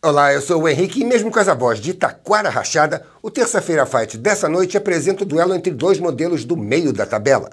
Olá, eu sou o Henrique e mesmo com essa voz de taquara rachada, o Terça-feira Fight dessa noite apresenta o duelo entre dois modelos do meio da tabela.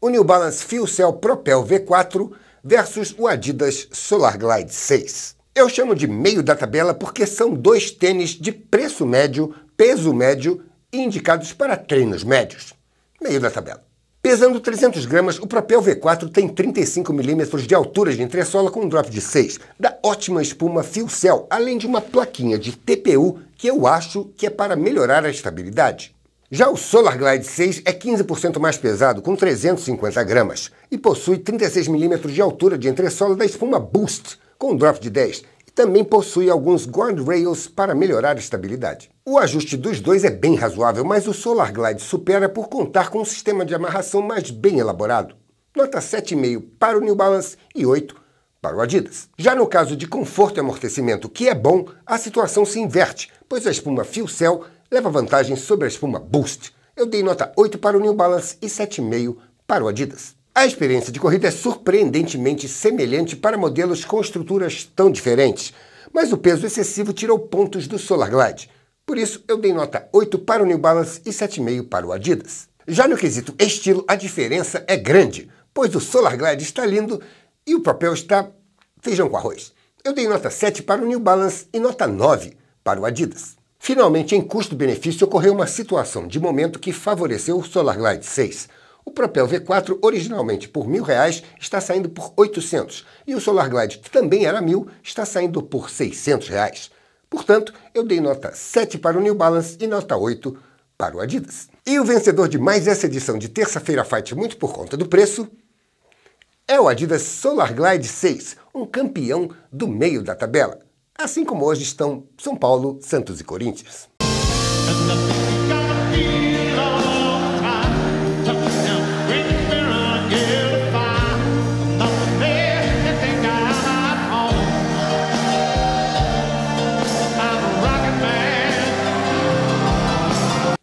O New Balance Fuel Cell Propel V4 versus o Adidas Solar Glide 6. Eu chamo de meio da tabela porque são dois tênis de preço médio, peso médio e indicados para treinos médios. Meio da tabela. Pesando 300 gramas, o Propel V4 tem 35 milímetros de altura de entressola é com um drop de 6, da ótima espuma Fuel Cell, além de uma plaquinha de TPU que eu acho que é para melhorar a estabilidade. Já o Solar Glide 6 é 15% mais pesado, com 350 gramas, e possui 36 milímetros de altura de entressola da espuma Boost, com um drop de 10, também possui alguns guardrails para melhorar a estabilidade. O ajuste dos dois é bem razoável, mas o Solar Glide supera por contar com um sistema de amarração mais bem elaborado. Nota 7,5 para o New Balance e 8 para o Adidas. Já no caso de conforto e amortecimento, que é bom, a situação se inverte, pois a espuma Fio Cell leva vantagem sobre a espuma Boost. Eu dei nota 8 para o New Balance e 7,5 para o Adidas. A experiência de corrida é surpreendentemente semelhante para modelos com estruturas tão diferentes, mas o peso excessivo tirou pontos do Solar Glide. Por isso, eu dei nota 8 para o New Balance e 7,5 para o Adidas. Já no quesito estilo, a diferença é grande, pois o Solar Glide está lindo e o papel está feijão com arroz. Eu dei nota 7 para o New Balance e nota 9 para o Adidas. Finalmente, em custo-benefício, ocorreu uma situação de momento que favoreceu o Solar Glide 6, o Propel V4, originalmente por mil reais, está saindo por 800 e o Solar Glide, que também era mil, está saindo por 600 reais. Portanto, eu dei nota 7 para o New Balance e nota 8 para o Adidas. E o vencedor de mais essa edição de Terça-feira Fight, muito por conta do preço, é o Adidas Solar Glide 6, um campeão do meio da tabela. Assim como hoje estão São Paulo, Santos e Corinthians.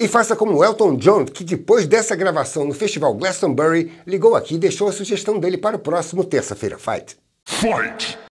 E faça como Elton John, que depois dessa gravação no Festival Glastonbury, ligou aqui e deixou a sugestão dele para o próximo Terça-feira Fight. Fight!